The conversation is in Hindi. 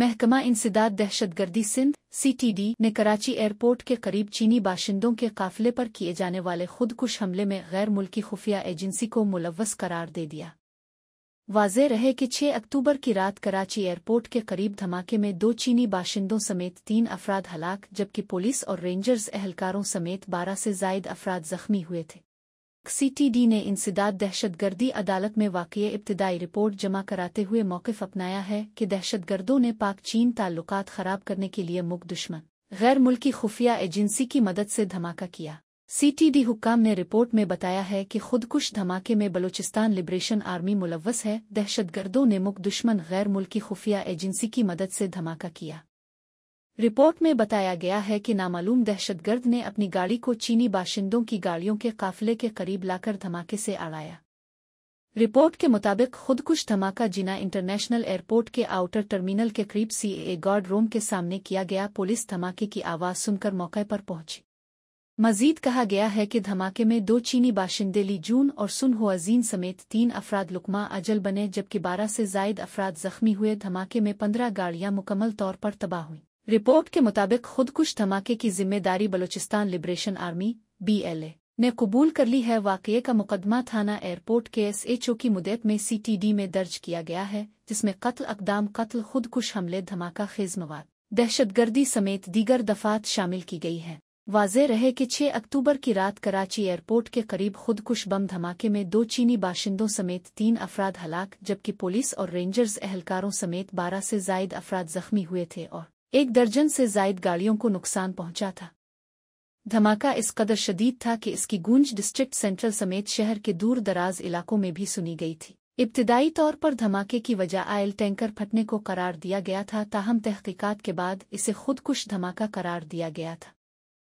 महकमा इंसदाद दहशतगर्दी सिंध सीटीडी ने कराची एयरपोर्ट के करीब चीनी बाशिंदों के काफिले पर किए जाने वाले खुदकुश हमले में गैर मुल्की खुफिया एजेंसी को मुलवस करार दे दिया वाज रहे कि 6 अक्टूबर की रात कराची एयरपोर्ट के करीब धमाके में दो चीनी बाशिंदों समेत तीन अफराद हलाक जबकि पुलिस और रेंजर्स एहलकारों समेत बारह से जायद अफराद जख्मी हुए थे सीटीडी ने इंसदाद दहशतगर्दी अदालत में वाकई इब्तदाई रिपोर्ट जमा कराते हुए मौकफ अपनाया है कि दहशतगर्दों ने पाक चीन ताल्लुकात खराब करने के लिए मुख दुश्मन गैर मुल्की खुफिया एजेंसी की मदद से धमाका किया सीटीडी हुक्काम ने रिपोर्ट में बताया है कि खुदकुश धमाके में बलूचिस्तान लिबरेशन आर्मी मुलवस है दहशतगर्दों ने मुख दुश्मन गैर मुल्की खुफिया एजेंसी की मदद से धमाका किया रिपोर्ट में बताया गया है कि नामालूम दहशतगर्द ने अपनी गाड़ी को चीनी बाशिंदों की गाड़ियों के काफिले के करीब लाकर धमाके से आड़ाया रिपोर्ट के मुताबिक खुदकुश धमाका जिना इंटरनेशनल एयरपोर्ट के आउटर टर्मिनल के करीब ए गार्ड रूम के सामने किया गया पुलिस धमाके की आवाज़ सुनकर मौके पर पहुंची मजीद कहा गया है कि धमाके में दो चीनी बाशिंदे ली जून और सुन हुआजीन समेत तीन अफराद लुकमा अजल बने जबकि बारह से जायद अफराद जख्मी हुए धमाके में पंद्रह गाड़ियां मुकम्मल तौर पर तबाह हुईं रिपोर्ट के मुताबिक खुदकुश धमाके की जिम्मेदारी बलूचिस्तान लिबरेशन आर्मी बीएलए ने कबूल कर ली है वाकये का मुकदमा थाना एयरपोर्ट के एसएचओ की मुदत में सीटीडी में दर्ज किया गया है जिसमें कत्ल अकदाम कत्ल खुदकुश हमले धमाका खेज दहशत दहशतगर्दी समेत दीगर दफात शामिल की गई है वाजे रहे कि 6 अक्टूबर की रात कराची एयरपोर्ट के करीब खुदकुश बम धमाके में दो चीनी बाशिंदों समेत तीन अफराद हलाक जबकि पुलिस और रेंजर्स एहलकारों समेत बारह से जायद अफराद जख्मी हुए थे और एक दर्जन से जायद गाड़ियों को नुकसान पहुंचा था धमाका इस कदर शदीद था कि इसकी गूंज डिस्ट्रिक्ट सेंट्रल समेत शहर के दूर दराज इलाकों में भी सुनी गई थी इब्तदाई तौर पर धमाके की वजह आयल टैंकर फटने को करार दिया गया था ताहम तहकीकात के बाद इसे खुदकुश धमाका करार दिया गया था